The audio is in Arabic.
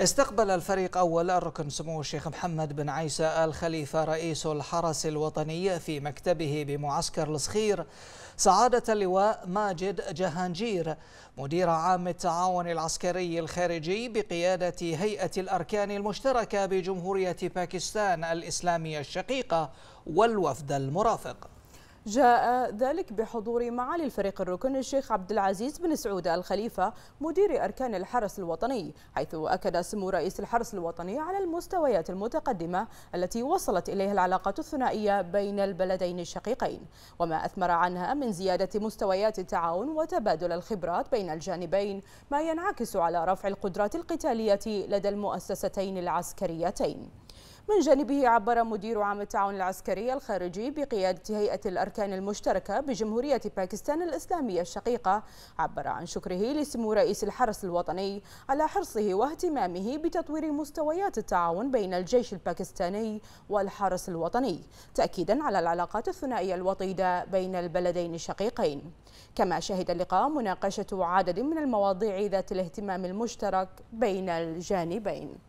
استقبل الفريق أول الركن سمو الشيخ محمد بن عيسى الخليفة رئيس الحرس الوطني في مكتبه بمعسكر الصخير سعادة اللواء ماجد جهانجير مدير عام التعاون العسكري الخارجي بقيادة هيئة الأركان المشتركة بجمهورية باكستان الإسلامية الشقيقة والوفد المرافق جاء ذلك بحضور معالي الفريق الركن الشيخ عبد العزيز بن سعود الخليفة مدير أركان الحرس الوطني حيث أكد سمو رئيس الحرس الوطني على المستويات المتقدمة التي وصلت إليها العلاقات الثنائية بين البلدين الشقيقين وما أثمر عنها من زيادة مستويات التعاون وتبادل الخبرات بين الجانبين ما ينعكس على رفع القدرات القتالية لدى المؤسستين العسكريتين من جانبه عبر مدير عام التعاون العسكري الخارجي بقيادة هيئة الأركان المشتركة بجمهورية باكستان الإسلامية الشقيقة عبر عن شكره لسمو رئيس الحرس الوطني على حرصه واهتمامه بتطوير مستويات التعاون بين الجيش الباكستاني والحرس الوطني تأكيدا على العلاقات الثنائية الوطيدة بين البلدين الشقيقين كما شهد اللقاء مناقشة عدد من المواضيع ذات الاهتمام المشترك بين الجانبين